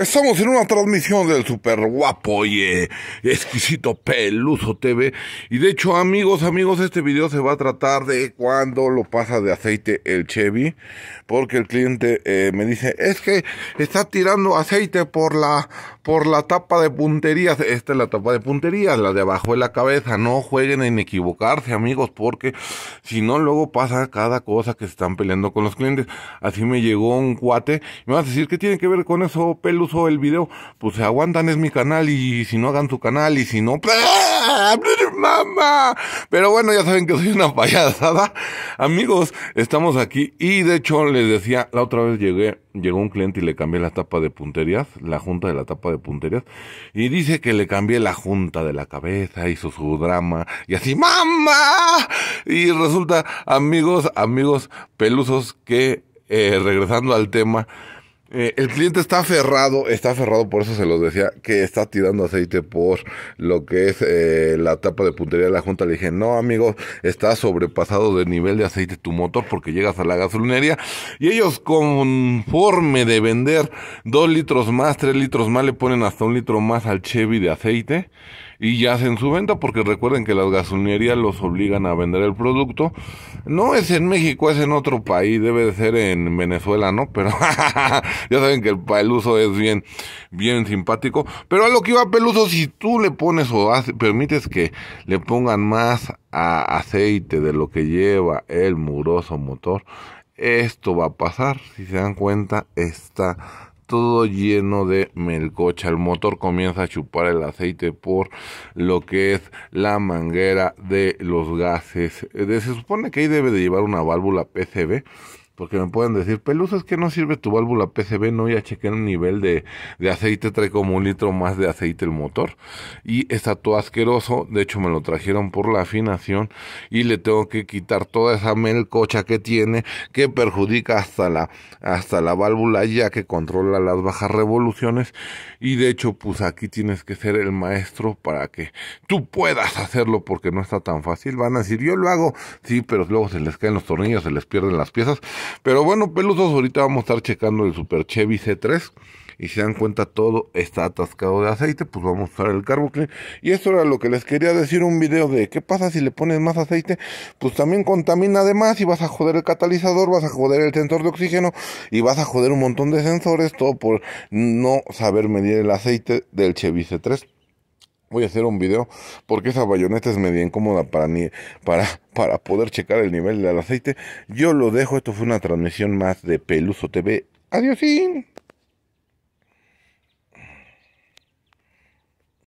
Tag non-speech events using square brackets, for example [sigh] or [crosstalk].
Estamos en una transmisión del super guapo y exquisito Peluso TV. Y de hecho, amigos, amigos, este video se va a tratar de cuando lo pasa de aceite el Chevy. Porque el cliente eh, me dice, es que está tirando aceite por la, por la tapa de punterías. Esta es la tapa de punterías, la de abajo de la cabeza. No jueguen en equivocarse, amigos, porque si no, luego pasa cada cosa que se están peleando con los clientes. Así me llegó un cuate y me vas a decir, ¿qué tiene que ver con eso, Peluso? el video, pues se aguantan, es mi canal, y si no hagan su canal, y si no, mamá. Pero bueno, ya saben que soy una [laughs] payasada. Amigos, estamos aquí, y de hecho les decía, la otra vez llegué, llegó un cliente y le cambié la tapa de punterías, la junta de la tapa de punterías, y dice que le cambié la junta de la cabeza, hizo su drama, y así, mamá. Y resulta, amigos, amigos pelusos, que eh, regresando al tema, eh, el cliente está aferrado, está aferrado, por eso se los decía, que está tirando aceite por lo que es eh, la tapa de puntería de la Junta. Le dije, no, amigo, está sobrepasado de nivel de aceite tu motor porque llegas a la gasolinería y ellos conforme de vender dos litros más, tres litros más, le ponen hasta un litro más al Chevy de aceite y ya hacen su venta porque recuerden que las gasolinerías los obligan a vender el producto. No es en México, es en otro país, debe de ser en Venezuela, ¿no? Pero [laughs] ya saben que el peluso es bien, bien simpático. Pero a lo que iba peluso, si tú le pones o permites que le pongan más aceite de lo que lleva el muroso motor, esto va a pasar. Si se dan cuenta, está todo lleno de melcocha. El motor comienza a chupar el aceite por lo que es la manguera de los gases. Eh, se supone que ahí debe de llevar una válvula PCB porque me pueden decir, Peluso, es que no sirve tu válvula PCB, no, ya chequear el nivel de, aceite, trae como un litro más de aceite el motor y está todo asqueroso, de hecho me lo trajeron por la afinación y le tengo que quitar toda esa melcocha que tiene que perjudica hasta la, hasta la válvula ya que controla las bajas revoluciones y de hecho pues aquí tienes que ser el maestro para que tú puedas hacerlo porque no está tan fácil, van a decir, yo lo hago, sí, pero luego se les caen los tornillos, se les pierden las piezas pero bueno, pelusos, pues ahorita vamos a estar checando el Super Chevy C3. Y si dan cuenta, todo está atascado de aceite. Pues vamos a usar el carboclin. Y eso era lo que les quería decir: un video de qué pasa si le pones más aceite. Pues también contamina además. Y vas a joder el catalizador, vas a joder el sensor de oxígeno. Y vas a joder un montón de sensores. Todo por no saber medir el aceite del Chevy C3. Voy a hacer un video porque esa bayoneta es media incómoda para, para, para poder checar el nivel del aceite. Yo lo dejo, esto fue una transmisión más de Peluso TV. Adiós.